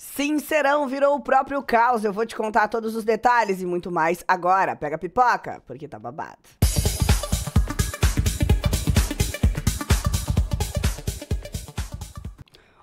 Sincerão virou o próprio caos. Eu vou te contar todos os detalhes e muito mais agora. Pega a pipoca, porque tá babado.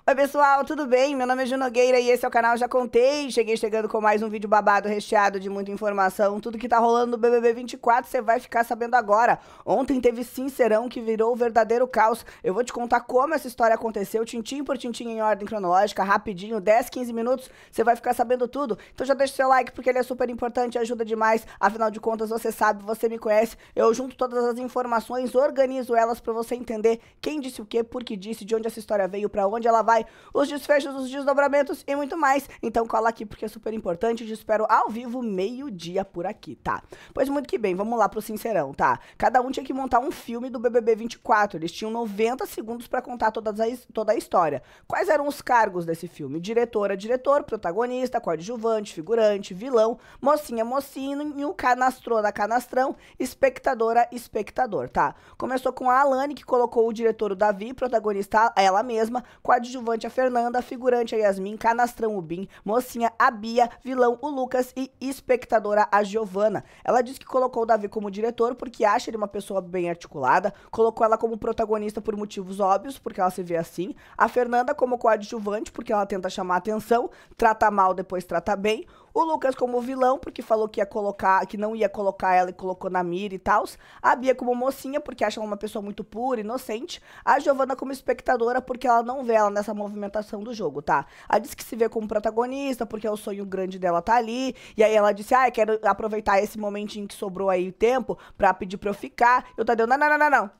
Oi, pessoal, tudo bem? Meu nome é Juno Nogueira e esse é o canal Já Contei. Cheguei chegando com mais um vídeo babado recheado de muita informação. Tudo que tá rolando no BBB 24 você vai ficar sabendo agora. Ontem teve Sincerão que virou o verdadeiro caos. Eu vou te contar como essa história aconteceu, tintim por tintim em ordem cronológica, rapidinho, 10, 15 minutos, você vai ficar sabendo tudo. Então já deixa o seu like porque ele é super importante, ajuda demais. Afinal de contas, você sabe, você me conhece. Eu junto todas as informações, organizo elas para você entender quem disse o quê, por que disse, de onde essa história veio, para onde ela vai Spotify, os desfechos, os desdobramentos e muito mais. Então cola aqui porque é super importante. Te espero ao vivo, meio-dia por aqui, tá? Pois muito que bem, vamos lá pro Sincerão, tá? Cada um tinha que montar um filme do BBB 24. Eles tinham 90 segundos para contar todas as, toda a história. Quais eram os cargos desse filme? Diretora, diretor, protagonista, coadjuvante, figurante, vilão, mocinha, mocinho, canastrona, canastrão, espectadora, espectador, tá? Começou com a Alane, que colocou o diretor o Davi, protagonista ela mesma, coadjuvante coadjuvante a Fernanda, figurante a Yasmin, canastrão o Bin, mocinha a Bia, vilão o Lucas e espectadora a Giovana. Ela diz que colocou o Davi como diretor porque acha ele uma pessoa bem articulada, colocou ela como protagonista por motivos óbvios, porque ela se vê assim, a Fernanda como coadjuvante porque ela tenta chamar atenção, trata mal, depois trata bem, o Lucas como vilão, porque falou que ia colocar, que não ia colocar ela e colocou na mira e tal. A Bia como mocinha, porque acha ela uma pessoa muito pura, inocente. A Giovana como espectadora, porque ela não vê ela nessa movimentação do jogo, tá? A disse que se vê como protagonista, porque é o sonho grande dela tá ali. E aí ela disse, ah, eu quero aproveitar esse momentinho que sobrou aí o tempo pra pedir pra eu ficar. Eu Tadeu, não, não, não, não, não.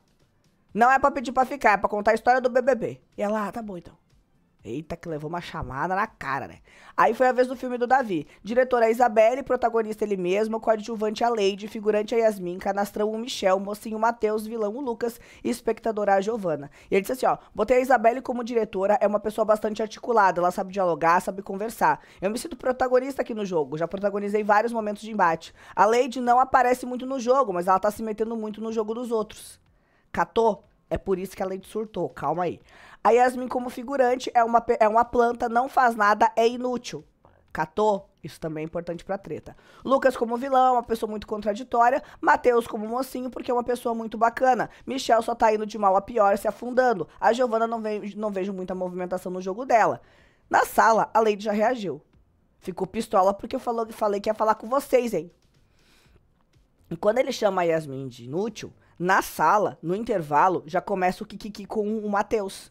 Não é pra pedir pra ficar, é pra contar a história do BBB. E ela, ah, tá bom então. Eita, que levou uma chamada na cara, né? Aí foi a vez do filme do Davi. Diretora é a Isabelle, protagonista ele mesmo, coadjuvante a Leide, figurante a Yasmin, canastrão o Michel, mocinho o Matheus, vilão o Lucas e espectadora a Giovana. E ele disse assim, ó, botei a Isabelle como diretora, é uma pessoa bastante articulada, ela sabe dialogar, sabe conversar. Eu me sinto protagonista aqui no jogo, já protagonizei vários momentos de embate. A Leide não aparece muito no jogo, mas ela tá se metendo muito no jogo dos outros. Catou? É por isso que a Lady surtou, calma aí. A Yasmin, como figurante, é uma, é uma planta, não faz nada, é inútil. Catou? Isso também é importante pra treta. Lucas como vilão, uma pessoa muito contraditória. Matheus como mocinho, porque é uma pessoa muito bacana. Michel só tá indo de mal a pior, se afundando. A Giovana não, ve não vejo muita movimentação no jogo dela. Na sala, a Lady já reagiu. Ficou pistola porque eu falou, falei que ia falar com vocês, hein? E quando ele chama a Yasmin de inútil, na sala, no intervalo, já começa o Kikiki com o Matheus.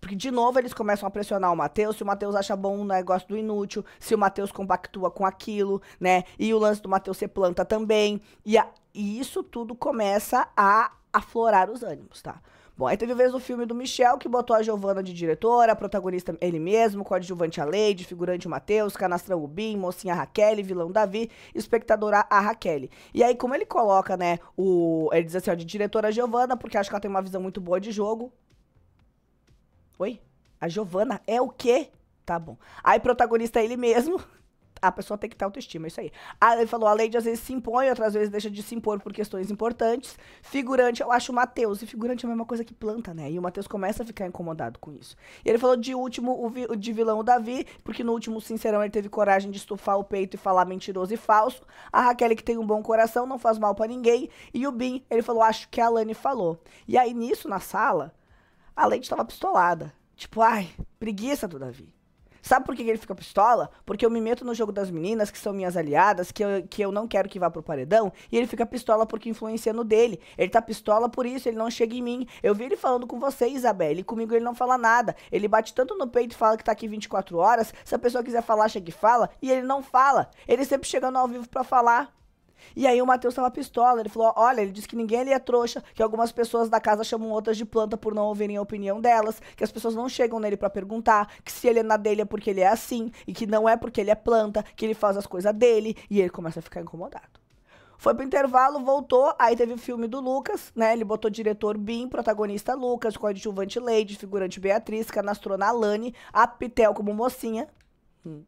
Porque, de novo, eles começam a pressionar o Matheus. Se o Matheus acha bom um negócio do inútil, se o Matheus compactua com aquilo, né? E o lance do Matheus ser planta também. E, a, e isso tudo começa a aflorar os ânimos, tá? Bom, aí teve vez o filme do Michel, que botou a Giovana de diretora, protagonista ele mesmo, coadjuvante a Leide, figurante o Matheus, canastrão o Bim, mocinha a Raquel, vilão Davi, espectadora a Raquel. E aí, como ele coloca, né, o... Ele diz assim, ó, de diretora a Giovana, porque acho que ela tem uma visão muito boa de jogo. Oi? A Giovana é o quê? Tá bom. Aí, protagonista é ele mesmo... a pessoa tem que ter autoestima, é isso aí. Ah, ele falou, a Lady às vezes se impõe, outras vezes deixa de se impor por questões importantes. Figurante, eu acho o Matheus, e figurante é a mesma coisa que planta, né? E o Matheus começa a ficar incomodado com isso. E ele falou de último, o vi, de vilão o Davi, porque no último Sincerão ele teve coragem de estufar o peito e falar mentiroso e falso. A Raquel, que tem um bom coração, não faz mal para ninguém. E o Bin, ele falou, acho que a Lani falou. E aí, nisso, na sala, a Lady estava pistolada. Tipo, ai, preguiça do Davi. Sabe por que ele fica pistola? Porque eu me meto no jogo das meninas, que são minhas aliadas, que eu, que eu não quero que vá pro paredão, e ele fica pistola porque influencia no dele. Ele tá pistola por isso, ele não chega em mim. Eu vi ele falando com você, Isabelle, e comigo ele não fala nada. Ele bate tanto no peito e fala que tá aqui 24 horas, se a pessoa quiser falar, chega e fala, e ele não fala. Ele sempre chegando ao vivo pra falar. E aí o Matheus tava pistola, ele falou: olha, ele disse que ninguém ali é trouxa, que algumas pessoas da casa chamam outras de planta por não ouvirem a opinião delas, que as pessoas não chegam nele para perguntar, que se ele é na dele é porque ele é assim, e que não é porque ele é planta, que ele faz as coisas dele, e ele começa a ficar incomodado. Foi pro intervalo, voltou, aí teve o filme do Lucas, né? Ele botou diretor Bim, protagonista Lucas, coadjuvante Lady, figurante Beatriz, canastrona Alane, a Pitel como mocinha. Hum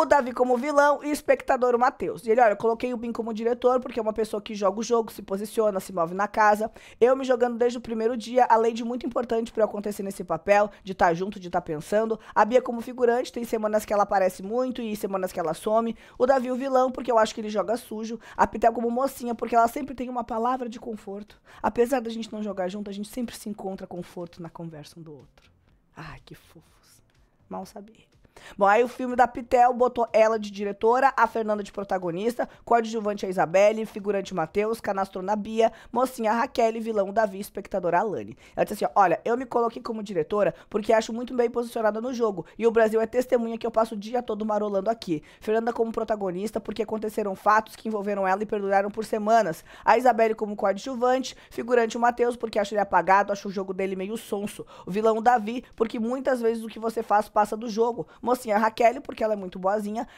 o Davi como vilão e o espectador o Matheus. E ele, olha, eu coloquei o Bin como diretor porque é uma pessoa que joga o jogo, se posiciona, se move na casa. Eu me jogando desde o primeiro dia, além de muito importante para eu acontecer nesse papel, de estar tá junto, de estar tá pensando. A Bia como figurante, tem semanas que ela aparece muito e semanas que ela some. O Davi o vilão, porque eu acho que ele joga sujo. A Pitel como mocinha, porque ela sempre tem uma palavra de conforto. Apesar da gente não jogar junto, a gente sempre se encontra conforto na conversa um do outro. Ai, que fofos. Mal sabia. Bom, aí o filme da Pitel botou ela de diretora, a Fernanda de protagonista, coadjuvante a Isabelle, figurante Matheus, canastrona Bia, mocinha Raquel, vilão Davi, espectadora Alane. Ela disse assim, olha, eu me coloquei como diretora porque acho muito bem posicionada no jogo e o Brasil é testemunha que eu passo o dia todo marolando aqui. Fernanda como protagonista porque aconteceram fatos que envolveram ela e perduraram por semanas. A Isabelle como coadjuvante, figurante o Matheus porque acho ele apagado, acho o jogo dele meio sonso. O vilão Davi porque muitas vezes o que você faz passa do jogo mocinha Raquel, porque ela é muito boazinha,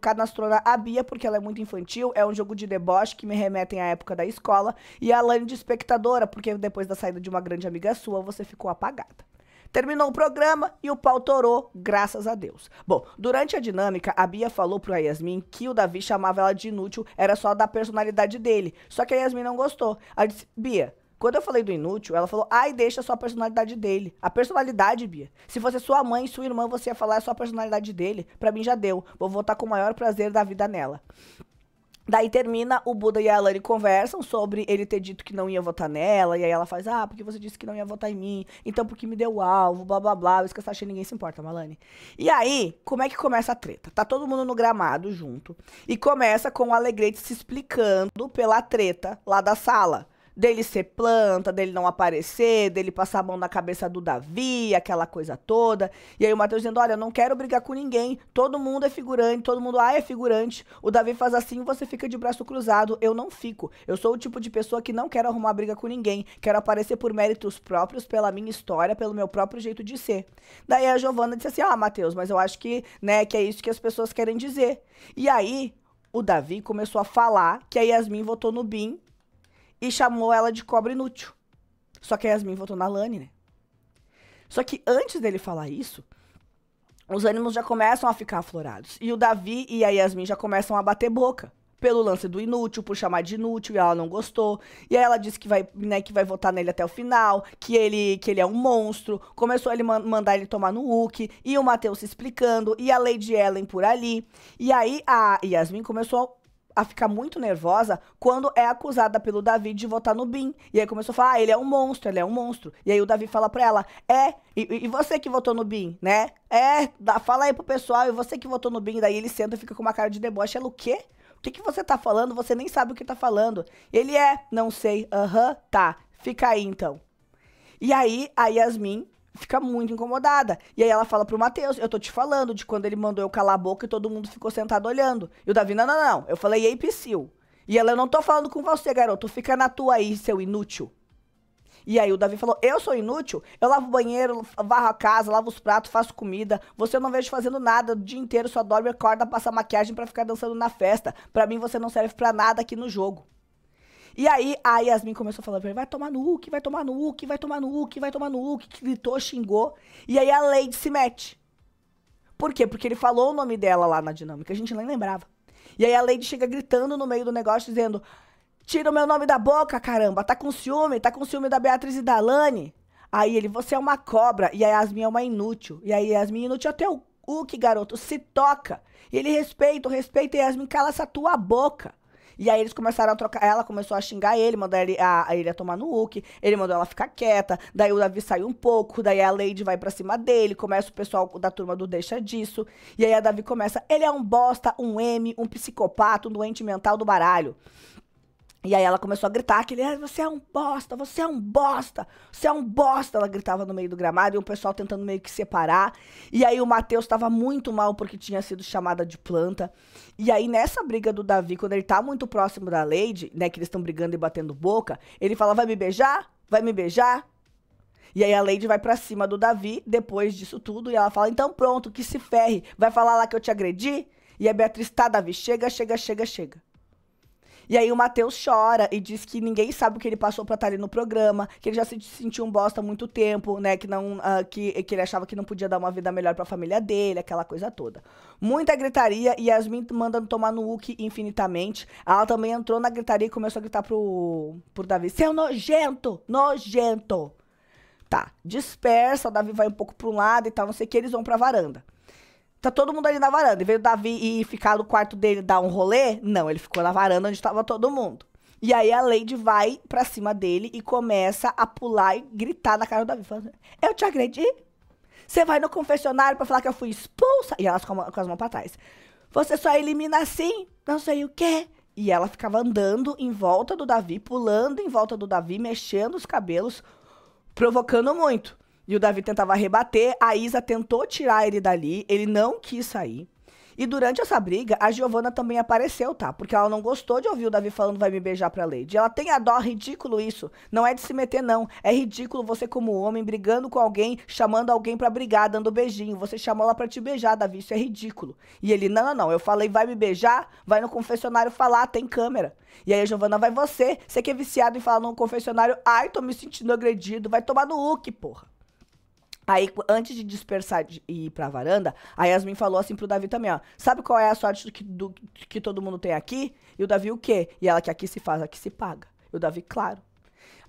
canastrou a, Bia, porque ela é muito infantil, é um jogo de deboche que me remetem à época da escola, e a Lani de espectadora, porque depois da saída de uma grande amiga sua, você ficou apagada. Terminou o programa e o pau torou, graças a Deus. Bom, durante a dinâmica, a Bia falou pra Yasmin que o Davi chamava ela de inútil, era só da personalidade dele. Só que a Yasmin não gostou. Ela disse: Bia, quando eu falei do inútil, ela falou, ai, deixa a sua personalidade dele. A personalidade, Bia. Se fosse sua mãe, sua irmã, você ia falar, a é só a personalidade dele. Pra mim já deu. Vou votar com o maior prazer da vida nela. Daí termina, o Buda e a Alane conversam sobre ele ter dito que não ia votar nela, e aí ela faz, ah, porque você disse que não ia votar em mim, então porque me deu alvo, blá blá blá, isso que ninguém se importa, Malane. E aí, como é que começa a treta? Tá todo mundo no gramado junto, e começa com o Alegrete se explicando pela treta lá da sala dele ser planta, dele não aparecer, dele passar a mão na cabeça do Davi, aquela coisa toda. E aí o Matheus dizendo: Olha, eu não quero brigar com ninguém, todo mundo é figurante, todo mundo ah, é figurante. O Davi faz assim, você fica de braço cruzado. Eu não fico. Eu sou o tipo de pessoa que não quero arrumar briga com ninguém, quero aparecer por méritos próprios, pela minha história, pelo meu próprio jeito de ser. Daí a Giovana disse assim: Ah, Matheus, mas eu acho que, né, que é isso que as pessoas querem dizer. E aí. O Davi começou a falar que a Yasmin votou no Bim e chamou ela de cobra inútil. Só que a Yasmin votou na Lani, né? Só que antes dele falar isso, os ânimos já começam a ficar aflorados. E o Davi e a Yasmin já começam a bater boca. Pelo lance do inútil, por chamar de inútil, e ela não gostou. E aí ela disse que vai, né, que vai votar nele até o final, que ele, que ele é um monstro. Começou a ele mandar ele tomar no Hulk, e o Matheus se explicando, e a Lady Ellen por ali. E aí a Yasmin começou a ficar muito nervosa quando é acusada pelo Davi de votar no BIM. E aí começou a falar, ah, ele é um monstro, ele é um monstro. E aí o Davi fala pra ela, é, e, e você que votou no BIM, né? É, dá, fala aí pro pessoal, e você que votou no BIM. Daí ele senta e fica com uma cara de deboche. Ela, o quê? O que, que você tá falando? Você nem sabe o que tá falando. Ele é, não sei, aham, tá, fica aí então. E aí a Yasmin fica muito incomodada. E aí ela fala pro Matheus, eu tô te falando de quando ele mandou eu calar a boca e todo mundo ficou sentado olhando. E o Davi, não, não, não. Eu falei, ei, Psyu. E ela, eu não tô falando com você, garoto. Fica na tua aí, seu inútil. E aí o Davi falou, eu sou inútil? Eu lavo o banheiro, varro a casa, lavo os pratos, faço comida. Você eu não vejo fazendo nada o dia inteiro, só dorme, acorda, passa maquiagem para ficar dançando na festa. Pra mim você não serve pra nada aqui no jogo. E aí a Yasmin começou a falar, vai tomar no Hulk, vai tomar no Hulk, vai tomar no Hulk, vai tomar no que gritou, xingou. E aí a Lady se mete. Por quê? Porque ele falou o nome dela lá na dinâmica, a gente nem lembrava. E aí a Lady chega gritando no meio do negócio, dizendo: Tira o meu nome da boca, caramba, tá com ciúme, tá com ciúme da Beatriz e da Lani. Aí ele, você é uma cobra, e a Yasmin é uma inútil. E aí Yasmin é inútil até o, o que garoto, se toca. E ele respeita, respeita, Yasmin, cala essa tua boca. E aí eles começaram a trocar. Ela começou a xingar ele, mandar ele a, a, ele a tomar no Hulk, ele mandou ela ficar quieta. Daí o Davi saiu um pouco, daí a Lady vai para cima dele, começa o pessoal da turma do Deixa Disso. E aí a Davi começa: ele é um bosta, um M, um psicopata, um doente mental do baralho. E aí ela começou a gritar que ele, ah, você é um bosta, você é um bosta, você é um bosta. Ela gritava no meio do gramado e o pessoal tentando meio que separar. E aí o Matheus estava muito mal porque tinha sido chamada de planta. E aí nessa briga do Davi, quando ele tá muito próximo da Lady, né, que eles estão brigando e batendo boca, ele fala, vai me beijar? Vai me beijar? E aí a Lady vai para cima do Davi depois disso tudo e ela fala: "Então pronto, que se ferre. Vai falar lá que eu te agredi?" E a Beatriz tá, Davi, chega, chega, chega, chega. E aí o Matheus chora e diz que ninguém sabe o que ele passou pra estar ali no programa, que ele já se sentiu um bosta há muito tempo, né? Que, não, uh, que, que ele achava que não podia dar uma vida melhor pra família dele, aquela coisa toda. Muita gritaria e Yasmin mandando tomar no Uki infinitamente. Ela também entrou na gritaria e começou a gritar pro, pro Davi: Seu é nojento! Nojento! Tá, dispersa, o Davi vai um pouco pra um lado e tal, não sei o que, eles vão pra varanda. Tá todo mundo ali na varanda. E veio o Davi e ficar no quarto dele dar um rolê? Não, ele ficou na varanda onde tava todo mundo. E aí a Lady vai pra cima dele e começa a pular e gritar na cara do Davi. Falando, eu te agredi? Você vai no confessionário pra falar que eu fui expulsa? E elas com, com as mãos pra trás. Você só elimina assim? Não sei o quê. E ela ficava andando em volta do Davi, pulando em volta do Davi, mexendo os cabelos, provocando muito. E o Davi tentava rebater, a Isa tentou tirar ele dali, ele não quis sair. E durante essa briga, a Giovana também apareceu, tá? Porque ela não gostou de ouvir o Davi falando vai me beijar pra Lady. Ela tem a dó, é ridículo isso. Não é de se meter, não. É ridículo você, como homem, brigando com alguém, chamando alguém pra brigar, dando beijinho. Você chamou ela pra te beijar, Davi. Isso é ridículo. E ele, não, não, não. Eu falei vai me beijar, vai no confessionário falar, tem câmera. E aí a Giovana vai você. Você que é viciado e falar no confessionário, ai, tô me sentindo agredido. Vai tomar no look, porra. Aí, antes de dispersar e ir pra varanda, a Yasmin falou assim pro Davi também, ó. Sabe qual é a sorte que, do, que todo mundo tem aqui? E o Davi o quê? E ela que aqui se faz, aqui se paga. E o Davi, claro.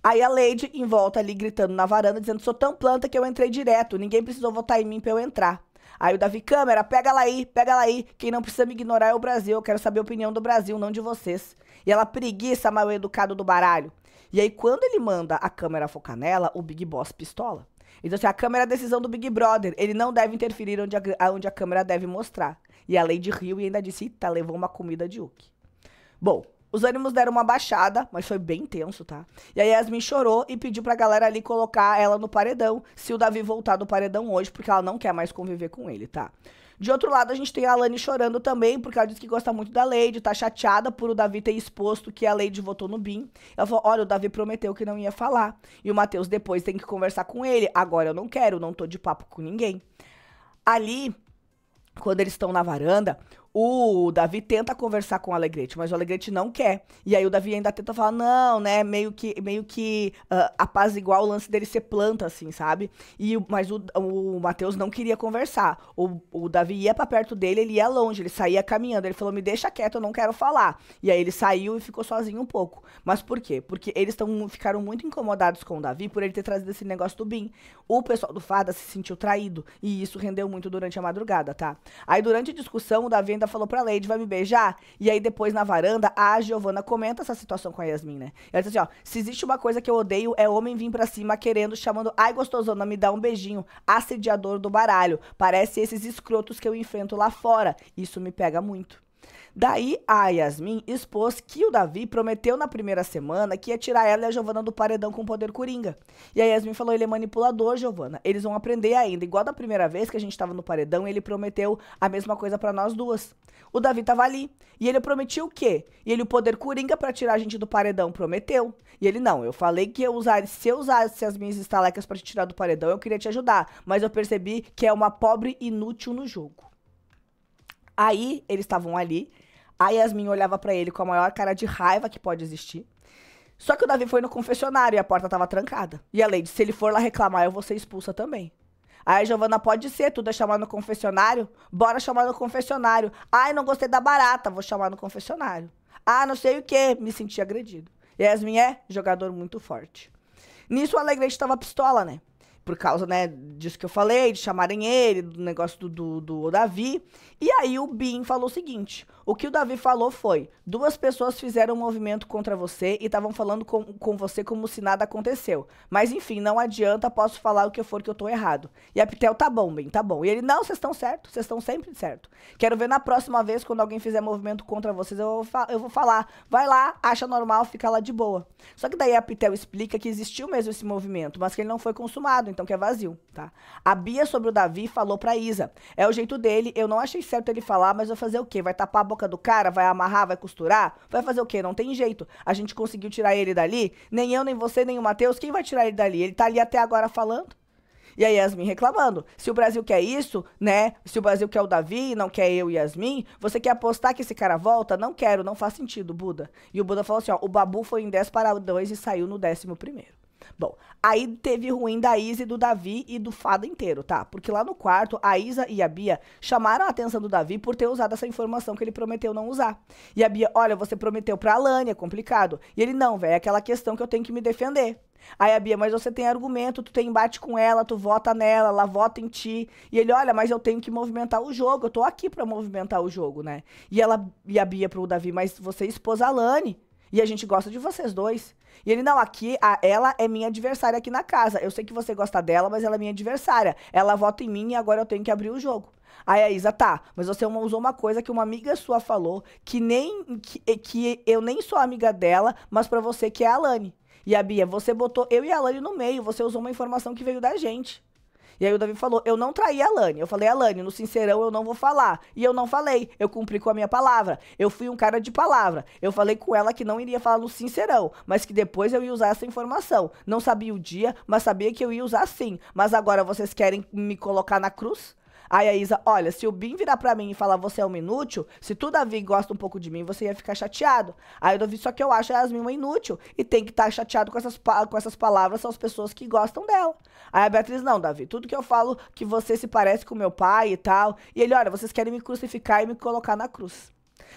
Aí a Lady em volta ali gritando na varanda, dizendo: sou tão planta que eu entrei direto, ninguém precisou votar em mim pra eu entrar. Aí o Davi câmera, pega ela aí, pega ela aí. Quem não precisa me ignorar é o Brasil. Eu quero saber a opinião do Brasil, não de vocês. E ela preguiça mal educado do baralho. E aí, quando ele manda a câmera focar nela, o Big Boss pistola. Então, assim, a câmera é a decisão do Big Brother. Ele não deve interferir onde a, onde a câmera deve mostrar. E a Lady riu e ainda disse, tá levou uma comida de Uki. Bom, os ânimos deram uma baixada, mas foi bem tenso, tá? E a Yasmin chorou e pediu pra galera ali colocar ela no paredão, se o Davi voltar do paredão hoje, porque ela não quer mais conviver com ele, tá? De outro lado, a gente tem a Alane chorando também, porque ela diz que gosta muito da Lady, tá chateada por o Davi ter exposto que a Lady votou no BIM. Ela falou: olha, o Davi prometeu que não ia falar. E o Matheus depois tem que conversar com ele. Agora eu não quero, não tô de papo com ninguém. Ali, quando eles estão na varanda, o Davi tenta conversar com o Alegrete, mas o Alegrete não quer. E aí o Davi ainda tenta falar, não, né? Meio que, meio que uh, a paz igual o lance dele ser planta, assim, sabe? E, mas o, o Matheus não queria conversar. O, o Davi ia para perto dele, ele ia longe, ele saía caminhando. Ele falou, me deixa quieto, eu não quero falar. E aí ele saiu e ficou sozinho um pouco. Mas por quê? Porque eles tão, ficaram muito incomodados com o Davi por ele ter trazido esse negócio do BIM. O pessoal do Fada se sentiu traído. E isso rendeu muito durante a madrugada, tá? Aí durante a discussão, o Davi ainda falou pra Lady, vai me beijar? E aí depois na varanda, a Giovana comenta essa situação com a Yasmin, né? Ela diz assim, ó, se existe uma coisa que eu odeio é homem vir pra cima querendo, chamando, ai gostosona, me dá um beijinho, assediador do baralho. Parece esses escrotos que eu enfrento lá fora. Isso me pega muito. Daí a Yasmin expôs que o Davi prometeu na primeira semana que ia tirar ela e a Giovana do paredão com o poder coringa. E a Yasmin falou: ele é manipulador, Giovana. Eles vão aprender ainda. Igual da primeira vez que a gente estava no paredão, ele prometeu a mesma coisa para nós duas. O Davi tava ali. E ele prometeu o quê? E ele o poder coringa para tirar a gente do paredão prometeu. E ele não, eu falei que eu usar, se eu usasse as minhas estalecas para te tirar do paredão, eu queria te ajudar, mas eu percebi que é uma pobre inútil no jogo. Aí eles estavam ali a Yasmin olhava para ele com a maior cara de raiva que pode existir. Só que o Davi foi no confessionário e a porta tava trancada. E a Lady, se ele for lá reclamar, eu vou ser expulsa também. Aí, Giovana, pode ser, tudo é chamar no confessionário? Bora chamar no confessionário. Ai, não gostei da barata, vou chamar no confessionário. Ah, não sei o quê, me senti agredido. Yasmin é jogador muito forte. Nisso, o Alegrete tava pistola, né? por causa, né, disso que eu falei, de chamarem ele, do negócio do, do, do Davi. E aí o Bin falou o seguinte: o que o Davi falou foi: duas pessoas fizeram um movimento contra você e estavam falando com, com você como se nada aconteceu. Mas enfim, não adianta, posso falar o que for que eu tô errado. E a Pitel, tá bom, Bin, tá bom. E ele, não, vocês estão certo, vocês estão sempre certo. Quero ver na próxima vez, quando alguém fizer movimento contra vocês, eu vou, eu vou falar. Vai lá, acha normal, fica lá de boa. Só que daí a Pitel explica que existiu mesmo esse movimento, mas que ele não foi consumado então que é vazio, tá? A Bia sobre o Davi falou pra Isa. É o jeito dele, eu não achei certo ele falar, mas vai fazer o quê? Vai tapar a boca do cara? Vai amarrar? Vai costurar? Vai fazer o quê? Não tem jeito. A gente conseguiu tirar ele dali? Nem eu, nem você, nem o Matheus. Quem vai tirar ele dali? Ele tá ali até agora falando. E a Yasmin reclamando. Se o Brasil quer isso, né? Se o Brasil quer o Davi, não quer eu e Yasmin, você quer apostar que esse cara volta? Não quero, não faz sentido, Buda. E o Buda falou assim: ó, o Babu foi em 10 para 2 e saiu no 11 primeiro. Bom, aí teve ruim da Isa e do Davi e do fada inteiro, tá? Porque lá no quarto, a Isa e a Bia chamaram a atenção do Davi por ter usado essa informação que ele prometeu não usar. E a Bia, olha, você prometeu pra Alane, é complicado. E ele, não, velho, é aquela questão que eu tenho que me defender. Aí a Bia, mas você tem argumento, tu tem embate com ela, tu vota nela, ela vota em ti. E ele, olha, mas eu tenho que movimentar o jogo, eu tô aqui para movimentar o jogo, né? E ela e a Bia pro Davi, mas você expôs a Lani. E a gente gosta de vocês dois. E ele, não, aqui, a, ela é minha adversária aqui na casa. Eu sei que você gosta dela, mas ela é minha adversária. Ela vota em mim e agora eu tenho que abrir o jogo. Aí a Isa, tá, mas você usou uma coisa que uma amiga sua falou, que nem que, que eu nem sou amiga dela, mas para você que é a Alane. E a Bia, você botou eu e a Alane no meio, você usou uma informação que veio da gente. E aí o Davi falou: eu não traí a Alane. Eu falei, Alane, no sincerão eu não vou falar. E eu não falei. Eu cumpri com a minha palavra. Eu fui um cara de palavra. Eu falei com ela que não iria falar no sincerão, mas que depois eu ia usar essa informação. Não sabia o dia, mas sabia que eu ia usar sim. Mas agora vocês querem me colocar na cruz? Aí a Isa, olha, se o Bim virar pra mim e falar você é um inútil, se tu, Davi, gosta um pouco de mim, você ia ficar chateado. Aí o Davi, só que eu acho a Yasmin uma inútil. E tem que estar tá chateado com essas, com essas palavras, são as pessoas que gostam dela. Aí a Beatriz, não, Davi, tudo que eu falo que você se parece com meu pai e tal. E ele, olha, vocês querem me crucificar e me colocar na cruz.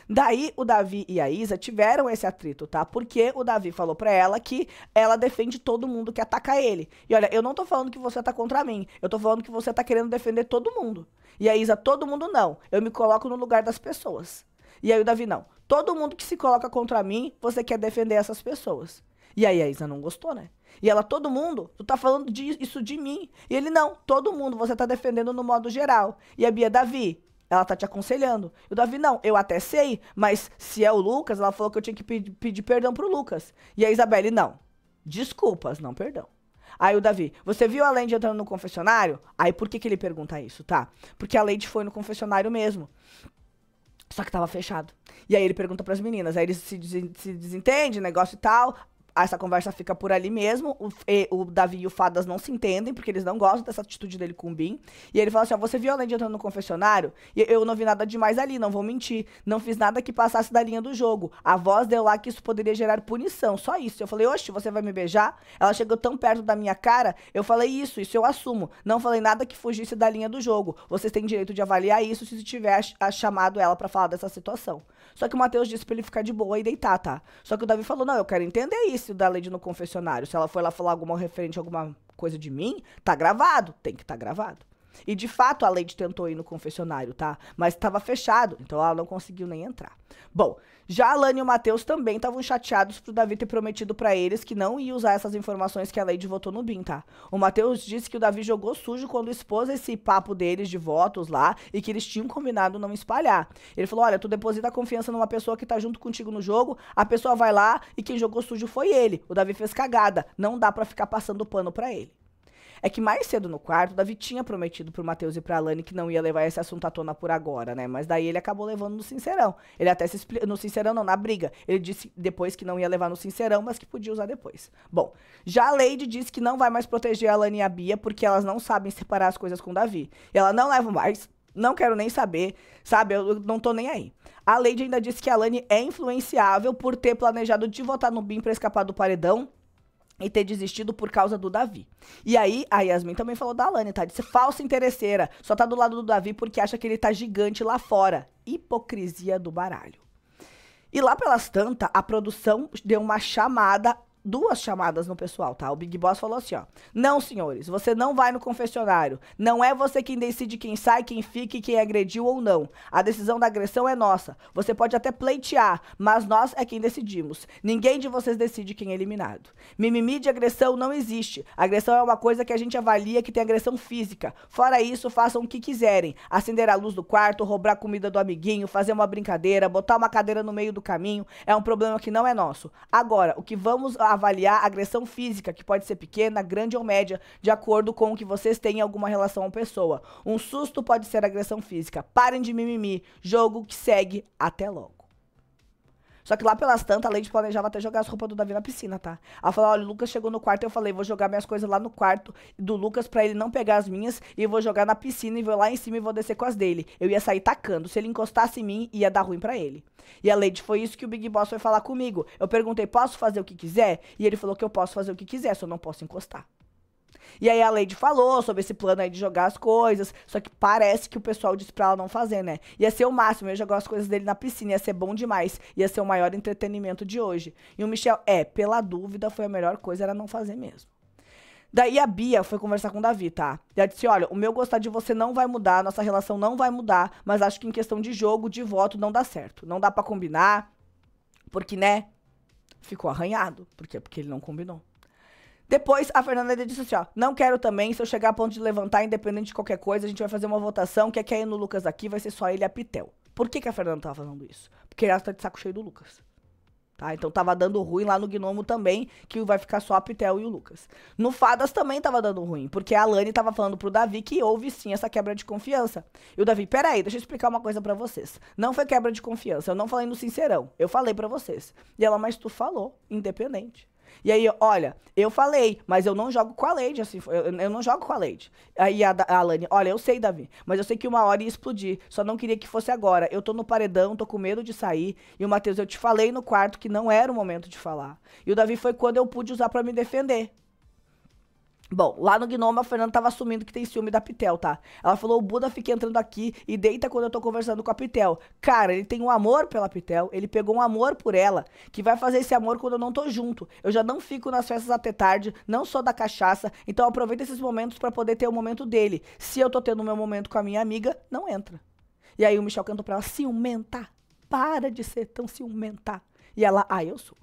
Daí o Davi e a Isa tiveram esse atrito, tá? Porque o Davi falou para ela que ela defende todo mundo que ataca ele. E olha, eu não tô falando que você tá contra mim. Eu tô falando que você tá querendo defender todo mundo. E a Isa, todo mundo não. Eu me coloco no lugar das pessoas. E aí o Davi, não. Todo mundo que se coloca contra mim, você quer defender essas pessoas. E aí a Isa não gostou, né? E ela, todo mundo, tu tá falando de, isso de mim. E ele, não, todo mundo, você tá defendendo no modo geral. E a Bia, Davi, ela tá te aconselhando. E o Davi, não, eu até sei, mas se é o Lucas, ela falou que eu tinha que pedir, pedir perdão pro Lucas. E a Isabelle, não. Desculpas, não perdão. Aí o Davi, você viu a Lady entrando no confessionário? Aí por que, que ele pergunta isso, tá? Porque a Lady foi no confessionário mesmo. Só que tava fechado. E aí ele pergunta para as meninas, aí eles se, des se desentendem, negócio e tal essa conversa fica por ali mesmo. O, o, Davi e o Fadas não se entendem, porque eles não gostam dessa atitude dele com o Bim. E ele fala assim: ó, você viu a Lady entrando no confessionário? E eu não vi nada demais ali, não vou mentir. Não fiz nada que passasse da linha do jogo. A voz deu lá que isso poderia gerar punição, só isso. Eu falei: oxe, você vai me beijar? Ela chegou tão perto da minha cara. Eu falei: isso, isso eu assumo. Não falei nada que fugisse da linha do jogo. Vocês têm direito de avaliar isso se tiver chamado ela para falar dessa situação. Só que o Mateus disse pra ele ficar de boa e deitar, tá? Só que o Davi falou: não, eu quero entender isso da Lady no confessionário. Se ela foi lá falar alguma referente a alguma coisa de mim, tá gravado. Tem que estar tá gravado. E de fato a Lady tentou ir no confessionário, tá? Mas estava fechado, então ela não conseguiu nem entrar. Bom, já a Lani e o Matheus também estavam chateados por Davi ter prometido para eles que não ia usar essas informações que a Lady votou no BIM, tá? O Matheus disse que o Davi jogou sujo quando expôs esse papo deles de votos lá e que eles tinham combinado não espalhar. Ele falou: olha, tu deposita a confiança numa pessoa que tá junto contigo no jogo, a pessoa vai lá e quem jogou sujo foi ele. O Davi fez cagada, não dá para ficar passando pano para ele. É que mais cedo no quarto, Davi tinha prometido pro Matheus e pra Alane que não ia levar esse assunto à tona por agora, né? Mas daí ele acabou levando no Sincerão. Ele até se explicou. No Sincerão, não, na briga. Ele disse depois que não ia levar no Sincerão, mas que podia usar depois. Bom, já a Lady disse que não vai mais proteger a Alane e a Bia porque elas não sabem separar as coisas com o Davi. E ela não leva mais, não quero nem saber, sabe? Eu não tô nem aí. A Lady ainda disse que a Alane é influenciável por ter planejado de votar no BIM para escapar do paredão e ter desistido por causa do Davi. E aí, a Yasmin também falou da Alane, tá? Disse falsa interesseira, só tá do lado do Davi porque acha que ele tá gigante lá fora. Hipocrisia do baralho. E lá pelas tantas, a produção deu uma chamada duas chamadas no pessoal, tá? O Big Boss falou assim, ó: "Não, senhores, você não vai no confessionário. Não é você quem decide quem sai, quem fica e quem agrediu ou não. A decisão da agressão é nossa. Você pode até pleitear, mas nós é quem decidimos. Ninguém de vocês decide quem é eliminado. Mimimi de agressão não existe. Agressão é uma coisa que a gente avalia que tem agressão física. Fora isso, façam o que quiserem. Acender a luz do quarto, roubar comida do amiguinho, fazer uma brincadeira, botar uma cadeira no meio do caminho, é um problema que não é nosso. Agora, o que vamos a avaliar agressão física, que pode ser pequena, grande ou média, de acordo com o que vocês têm em alguma relação à pessoa. Um susto pode ser agressão física. Parem de mimimi. Jogo que segue. Até logo. Só que lá pelas tantas, a Leite planejava até jogar as roupas do Davi na piscina, tá? Ela falou: olha, o Lucas chegou no quarto, eu falei: vou jogar minhas coisas lá no quarto do Lucas para ele não pegar as minhas e vou jogar na piscina e vou lá em cima e vou descer com as dele. Eu ia sair tacando. Se ele encostasse em mim, ia dar ruim para ele. E a Leite, foi isso que o Big Boss foi falar comigo. Eu perguntei: posso fazer o que quiser? E ele falou que eu posso fazer o que quiser, só não posso encostar. E aí a Lady falou sobre esse plano aí de jogar as coisas, só que parece que o pessoal disse pra ela não fazer, né? Ia ser o máximo, ia jogar as coisas dele na piscina, ia ser bom demais, ia ser o maior entretenimento de hoje. E o Michel, é, pela dúvida, foi a melhor coisa, era não fazer mesmo. Daí a Bia foi conversar com o Davi, tá? E ela disse: olha, o meu gostar de você não vai mudar, nossa relação não vai mudar, mas acho que em questão de jogo, de voto, não dá certo. Não dá para combinar, porque, né? Ficou arranhado. Por quê? Porque ele não combinou. Depois, a Fernanda disse assim, ó, não quero também, se eu chegar a ponto de levantar, independente de qualquer coisa, a gente vai fazer uma votação, que é quer ir é aí no Lucas aqui vai ser só ele e a Pitel. Por que, que a Fernanda tava falando isso? Porque ela tá de saco cheio do Lucas. Tá? Então tava dando ruim lá no Gnomo também, que vai ficar só a Pitel e o Lucas. No Fadas também tava dando ruim, porque a Alane tava falando pro Davi que houve sim essa quebra de confiança. E o Davi, peraí, deixa eu explicar uma coisa para vocês. Não foi quebra de confiança, eu não falei no Sincerão, eu falei para vocês. E ela, mas tu falou, independente. E aí, olha, eu falei, mas eu não jogo com a Lady, assim, eu, eu não jogo com a Lady. Aí a, a Alane, olha, eu sei, Davi, mas eu sei que uma hora ia explodir, só não queria que fosse agora. Eu tô no paredão, tô com medo de sair. E o Matheus, eu te falei no quarto que não era o momento de falar. E o Davi foi quando eu pude usar para me defender. Bom, lá no Gnome, a Fernanda tava assumindo que tem ciúme da Pitel, tá? Ela falou: o Buda fica entrando aqui e deita quando eu tô conversando com a Pitel. Cara, ele tem um amor pela Pitel, ele pegou um amor por ela, que vai fazer esse amor quando eu não tô junto. Eu já não fico nas festas até tarde, não sou da cachaça, então aproveita esses momentos para poder ter o momento dele. Se eu tô tendo o meu momento com a minha amiga, não entra. E aí o Michel cantou pra ela: ciumenta, para de ser tão ciumenta. E ela: ah, eu sou.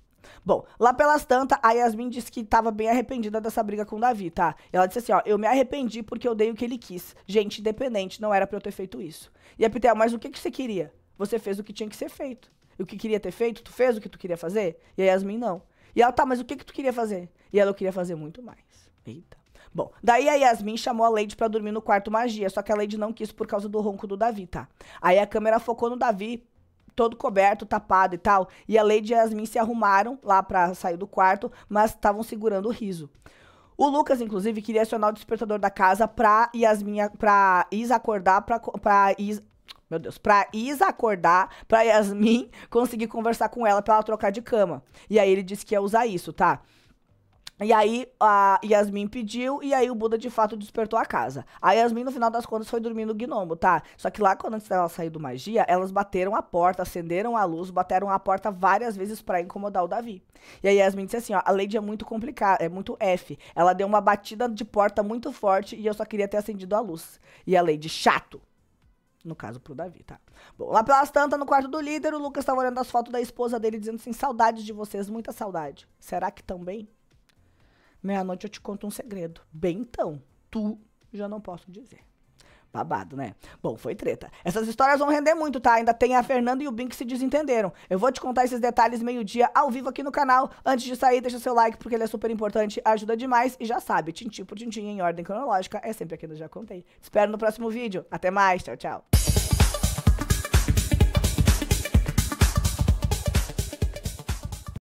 Bom, lá pelas tantas, a Yasmin disse que tava bem arrependida dessa briga com o Davi, tá? Ela disse assim, ó, eu me arrependi porque eu dei o que ele quis. Gente, independente, não era pra eu ter feito isso. E a Pitel, mas o que, que você queria? Você fez o que tinha que ser feito. E o que queria ter feito, tu fez o que tu queria fazer? E a Yasmin, não. E ela, tá, mas o que, que tu queria fazer? E ela, eu queria fazer muito mais. Eita. Bom, daí a Yasmin chamou a Lady para dormir no quarto magia, só que a Lady não quis por causa do ronco do Davi, tá? Aí a câmera focou no Davi todo coberto, tapado e tal. E a Lady e Yasmin se arrumaram lá para sair do quarto, mas estavam segurando o riso. O Lucas, inclusive, queria acionar o despertador da casa pra Yasmin, pra Isa acordar, pra, pra Isa, meu Deus, pra Isa acordar, pra Yasmin conseguir conversar com ela pra ela trocar de cama. E aí ele disse que ia usar isso, tá? E aí a Yasmin pediu e aí o Buda de fato despertou a casa. A Yasmin no final das contas foi dormir no gnomo, tá? Só que lá quando antes dela sair do magia, elas bateram a porta, acenderam a luz, bateram a porta várias vezes para incomodar o Davi. E a Yasmin disse assim, ó, a Lady é muito complicada, é muito F. Ela deu uma batida de porta muito forte e eu só queria ter acendido a luz. E a Lady, chato. No caso, pro Davi, tá? Bom, lá pelas tantas, no quarto do líder, o Lucas tava olhando as fotos da esposa dele, dizendo assim, saudades de vocês, muita saudade. Será que também? Meia-noite eu te conto um segredo. Bem, então, tu já não posso dizer. Babado, né? Bom, foi treta. Essas histórias vão render muito, tá? Ainda tem a Fernanda e o Bin que se desentenderam. Eu vou te contar esses detalhes meio-dia, ao vivo aqui no canal. Antes de sair, deixa seu like, porque ele é super importante, ajuda demais. E já sabe, tintim por tintim, em ordem cronológica, é sempre que eu Já Contei. espero no próximo vídeo. Até mais, tchau, tchau.